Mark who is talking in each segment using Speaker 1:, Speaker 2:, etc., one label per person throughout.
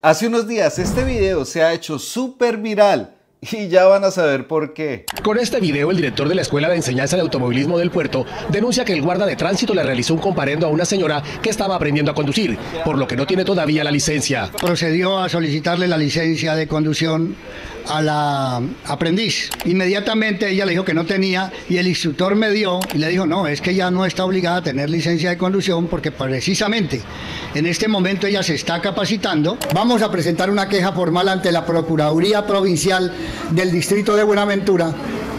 Speaker 1: Hace unos días este video se ha hecho súper viral Y ya van a saber por qué. Con este video, el director de la Escuela de Enseñanza de Automovilismo del Puerto denuncia que el guarda de tránsito le realizó un comparendo a una señora que estaba aprendiendo a conducir, por lo que no tiene todavía la licencia. Procedió a solicitarle la licencia de conducción a la aprendiz. Inmediatamente ella le dijo que no tenía y el instructor me dio y le dijo, no, es que ella no está obligada a tener licencia de conducción porque precisamente en este momento ella se está capacitando. Vamos a presentar una queja formal ante la Procuraduría Provincial del distrito de Buenaventura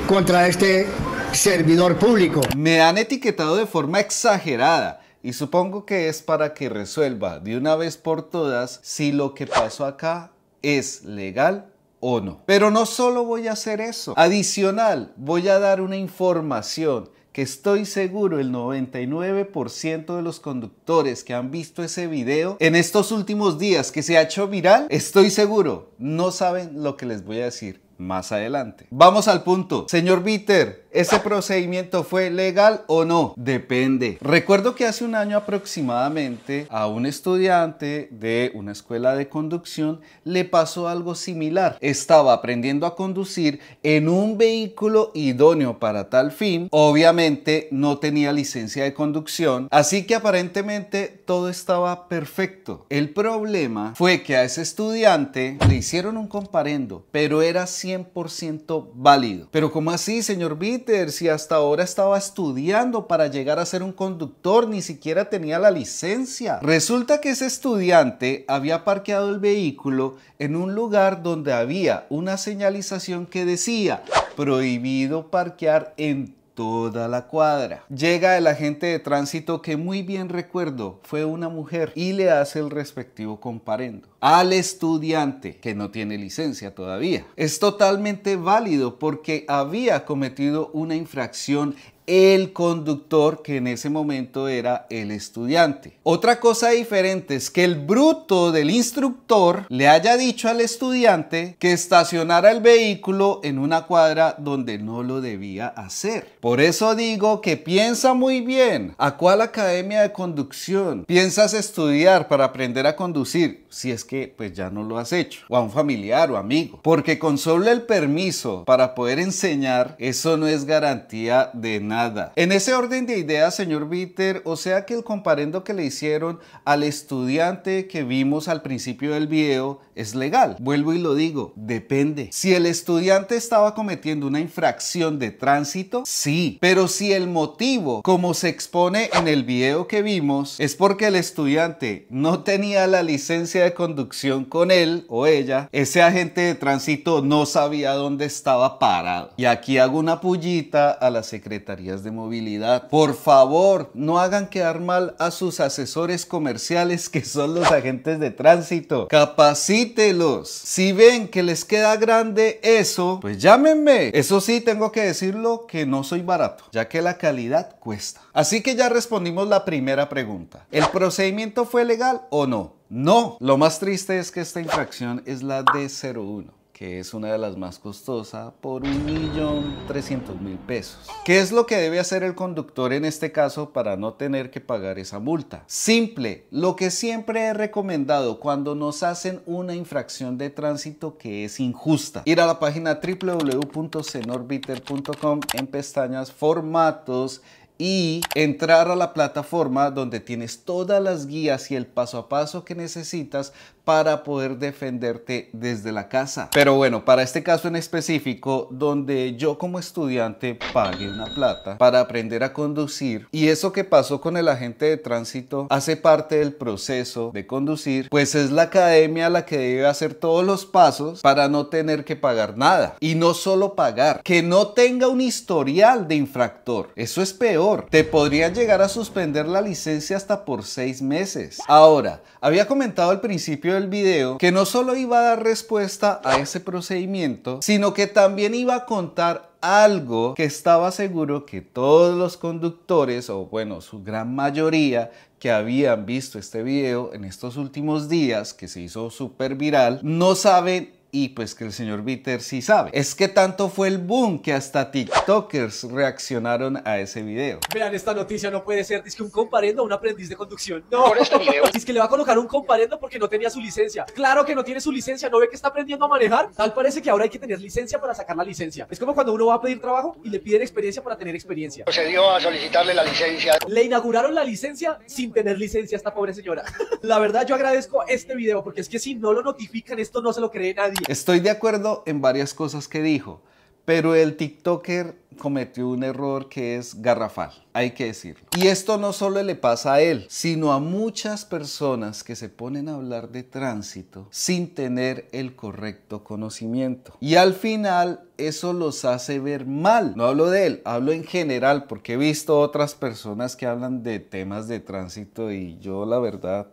Speaker 1: contra este servidor público. Me han etiquetado de forma exagerada y supongo que es para que resuelva de una vez por todas si lo que pasó acá es legal o no. Pero no solo voy a hacer eso, adicional voy a dar una información que estoy seguro el 99% de los conductores que han visto ese video en estos últimos días que se ha hecho viral, estoy seguro, no saben lo que les voy a decir más adelante. Vamos al punto. Señor Bitter, ¿Ese procedimiento fue legal o no? Depende. Recuerdo que hace un año aproximadamente a un estudiante de una escuela de conducción le pasó algo similar. Estaba aprendiendo a conducir en un vehículo idóneo para tal fin. Obviamente no tenía licencia de conducción, así que aparentemente todo estaba perfecto. El problema fue que a ese estudiante le hicieron un comparendo, pero era 100% válido. Pero ¿cómo así, señor Bid? si hasta ahora estaba estudiando para llegar a ser un conductor, ni siquiera tenía la licencia? Resulta que ese estudiante había parqueado el vehículo en un lugar donde había una señalización que decía prohibido parquear en toda la cuadra. Llega el agente de tránsito que muy bien recuerdo fue una mujer y le hace el respectivo comparendo. Al estudiante que no tiene licencia todavía. Es totalmente válido porque había cometido una infracción el conductor que en ese momento era el estudiante. Otra cosa diferente es que el bruto del instructor le haya dicho al estudiante que estacionara el vehículo en una cuadra donde no lo debía hacer. Por eso digo que piensa muy bien a cuál academia de conducción piensas estudiar para aprender a conducir si es que pues ya no lo has hecho o a un familiar o amigo porque con solo el permiso para poder enseñar eso no es garantía de nada en ese orden de ideas, señor Bitter, o sea que el comparendo que le hicieron al estudiante que vimos al principio del video es legal. Vuelvo y lo digo, depende. Si el estudiante estaba cometiendo una infracción de tránsito, sí, pero si el motivo, como se expone en el video que vimos, es porque el estudiante no tenía la licencia de conducción con él o ella, ese agente de tránsito no sabía dónde estaba parado. Y aquí hago una pullita a la secretaría de Movilidad. Por favor, no hagan quedar mal a sus asesores comerciales que son los agentes de tránsito. Capacítelos. Si ven que les queda grande eso, pues llámenme. Eso sí, tengo que decirlo que no soy barato, ya que la calidad cuesta. Así que ya respondimos la primera pregunta. ¿El procedimiento fue legal o no? No, lo más triste es que esta infracción es la de 01 que es una de las más costosas, por 1.300.000 pesos. ¿Qué es lo que debe hacer el conductor en este caso para no tener que pagar esa multa? Simple, lo que siempre he recomendado cuando nos hacen una infracción de tránsito que es injusta. Ir a la página www.cenorbiter.com en pestañas formatos y entrar a la plataforma donde tienes todas las guías y el paso a paso que necesitas para poder defenderte desde la casa. Pero bueno, para este caso en específico, donde yo como estudiante pagué una plata para aprender a conducir y eso que pasó con el agente de tránsito hace parte del proceso de conducir, pues es la academia la que debe hacer todos los pasos para no tener que pagar nada. Y no solo pagar, que no tenga un historial de infractor. Eso es peor. Te podría llegar a suspender la licencia hasta por seis meses. Ahora, había comentado al principio el video que no solo iba a dar respuesta a ese procedimiento, sino que también iba a contar algo que estaba seguro que todos los conductores, o bueno, su gran mayoría que habían visto este video en estos últimos días, que se hizo súper viral, no saben y pues que el señor Bitter sí sabe. Es que tanto fue el boom que hasta TikTokers reaccionaron a ese video. Vean, esta noticia no puede ser. Es que un comparendo a un aprendiz de conducción. No, por este video. Dice que le va a colocar un comparendo porque no tenía su licencia. Claro que no tiene su licencia, no ve que está aprendiendo a manejar. Tal parece que ahora hay que tener licencia para sacar la licencia. Es como cuando uno va a pedir trabajo y le piden experiencia para tener experiencia. Procedió a solicitarle la licencia. Le inauguraron la licencia sin tener licencia a esta pobre señora. la verdad, yo agradezco este video porque es que si no lo notifican, esto no se lo cree nadie. Estoy de acuerdo en varias cosas que dijo, pero el TikToker cometió un error que es garrafal, hay que decirlo. Y esto no solo le pasa a él, sino a muchas personas que se ponen a hablar de tránsito sin tener el correcto conocimiento. Y al final eso los hace ver mal. No hablo de él, hablo en general porque he visto otras personas que hablan de temas de tránsito y yo la verdad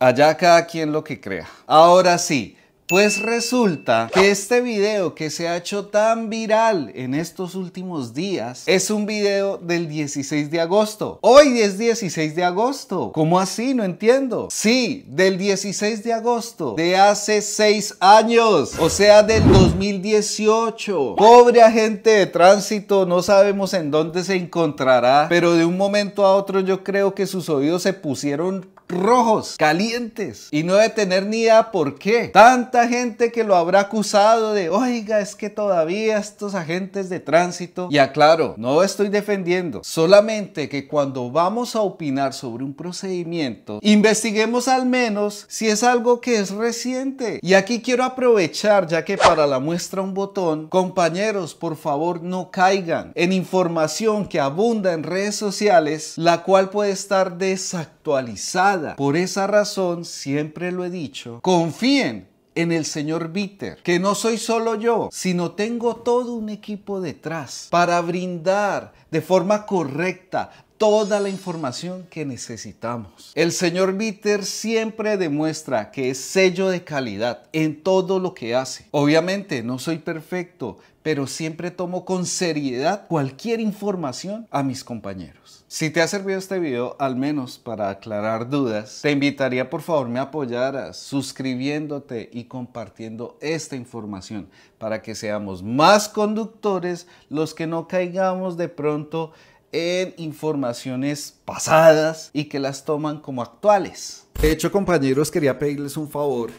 Speaker 1: Allá cada quien lo que crea. Ahora sí, pues resulta que este video que se ha hecho tan viral en estos últimos días es un video del 16 de agosto. Hoy es 16 de agosto. ¿Cómo así? No entiendo. Sí, del 16 de agosto de hace 6 años, o sea del 2018. Pobre agente de tránsito, no sabemos en dónde se encontrará, pero de un momento a otro yo creo que sus oídos se pusieron rojos, calientes, y no de tener ni idea por qué. Tanta gente que lo habrá acusado de, oiga, es que todavía estos agentes de tránsito, y aclaro, no estoy defendiendo, solamente que cuando vamos a opinar sobre un procedimiento, investiguemos al menos si es algo que es reciente. Y aquí quiero aprovechar, ya que para la muestra un botón, compañeros, por favor no caigan en información que abunda en redes sociales, la cual puede estar desactualizada por esa razón, siempre lo he dicho, confíen en el señor Bitter, que no soy solo yo, sino tengo todo un equipo detrás para brindar de forma correcta toda la información que necesitamos. El señor Bitter siempre demuestra que es sello de calidad en todo lo que hace. Obviamente no soy perfecto, pero siempre tomo con seriedad cualquier información a mis compañeros. Si te ha servido este video, al menos para aclarar dudas, te invitaría por favor me apoyaras suscribiéndote y compartiendo esta información para que seamos más conductores los que no caigamos de pronto en informaciones pasadas y que las toman como actuales. De hecho, compañeros, quería pedirles un favor.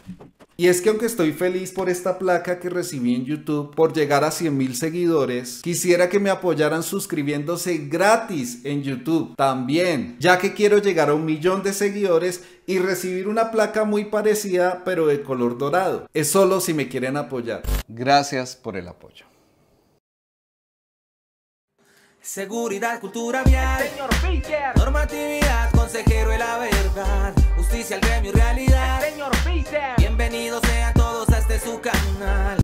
Speaker 1: Y es que aunque estoy feliz por esta placa que recibí en YouTube por llegar a 100.000 seguidores, quisiera que me apoyaran suscribiéndose gratis en YouTube también, ya que quiero llegar a un millón de seguidores y recibir una placa muy parecida pero de color dorado. Es solo si me quieren apoyar. Gracias por el apoyo. Seguridad, cultura vial. Normatividad, consejero de la verdad. Justicia, el gremio, realidad. Señor Bienvenidos sean todos a este su canal.